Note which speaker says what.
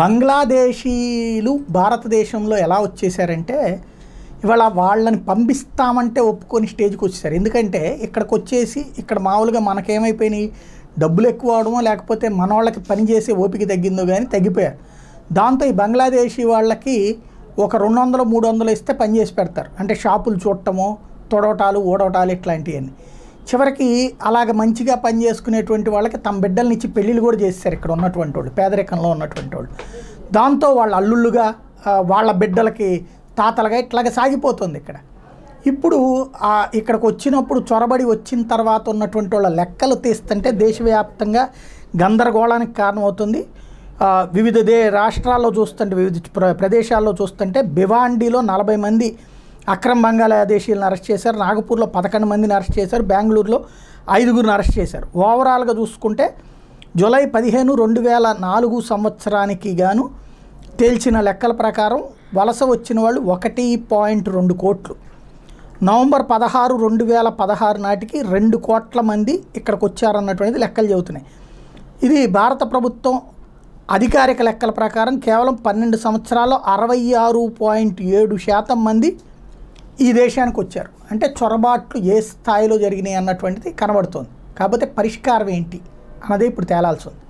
Speaker 1: బంగ్లాదేశీలు భారతదేశంలో ఎలా వచ్చేసారంటే ఇవాళ వాళ్ళని పంపిస్తామంటే ఒప్పుకొని స్టేజ్కి వచ్చేసారు ఎందుకంటే ఇక్కడికి వచ్చేసి ఇక్కడ మామూలుగా మనకేమైపోయినాయి డబ్బులు ఎక్కువ అవడమో లేకపోతే మన వాళ్ళకి పనిచేసే ఓపిక తగ్గిందో కానీ తగ్గిపోయారు దాంతో ఈ బంగ్లాదేశీ వాళ్ళకి ఒక రెండు వందలు మూడు వందలు ఇస్తే పనిచేసి పెడతారు అంటే షాపులు చూడటము తొడవటాలు ఓడవటాలు ఇట్లాంటివన్నీ చివరికి అలాగ మంచిగా పని చేసుకునేటువంటి వాళ్ళకి తమ బిడ్డల్ని ఇచ్చి పెళ్ళిళ్ళు కూడా చేశారు ఇక్కడ ఉన్నటువంటి వాళ్ళు పేదరికంలో ఉన్నటువంటి వాళ్ళు దాంతో వాళ్ళ అల్లుళ్ళుగా వాళ్ళ బిడ్డలకి తాతలుగా ఇట్లాగ సాగిపోతుంది ఇక్కడ ఇప్పుడు ఇక్కడికి వచ్చినప్పుడు చొరబడి వచ్చిన తర్వాత ఉన్నటువంటి వాళ్ళ లెక్కలు తీస్తుంటే దేశవ్యాప్తంగా గందరగోళానికి కారణమవుతుంది వివిధ దే రాష్ట్రాల్లో చూస్తుంటే వివిధ ప్రదేశాల్లో చూస్తుంటే భివాండీలో నలభై మంది అక్రమ బంగాళాదేశీలను అరెస్ట్ చేశారు నాగపూర్లో పదకొండు మందిని అరెస్ట్ చేశారు బెంగళూరులో ఐదుగురిని అరెస్ట్ చేశారు ఓవరాల్గా చూసుకుంటే జూలై పదిహేను రెండు వేల నాలుగు సంవత్సరానికి గాను తేల్చిన లెక్కల ప్రకారం వలస వచ్చిన వాళ్ళు ఒకటి పాయింట్ రెండు కోట్లు నవంబర్ పదహారు రెండు వేల పదహారు నాటికి రెండు కోట్ల మంది ఇక్కడికి వచ్చారన్నటువంటిది లెక్కలు చెబుతున్నాయి ఇది భారత ప్రభుత్వం అధికారిక లెక్కల ప్రకారం కేవలం పన్నెండు సంవత్సరాల్లో అరవై ఆరు పాయింట్ ఏడు శాతం మంది ఈ దేశానికి వచ్చారు అంటే చొరబాట్లు ఏ స్థాయిలో జరిగినాయి అన్నటువంటిది కనబడుతోంది కాకపోతే పరిష్కారం ఏంటి అన్నది ఇప్పుడు తేలాల్సి ఉంది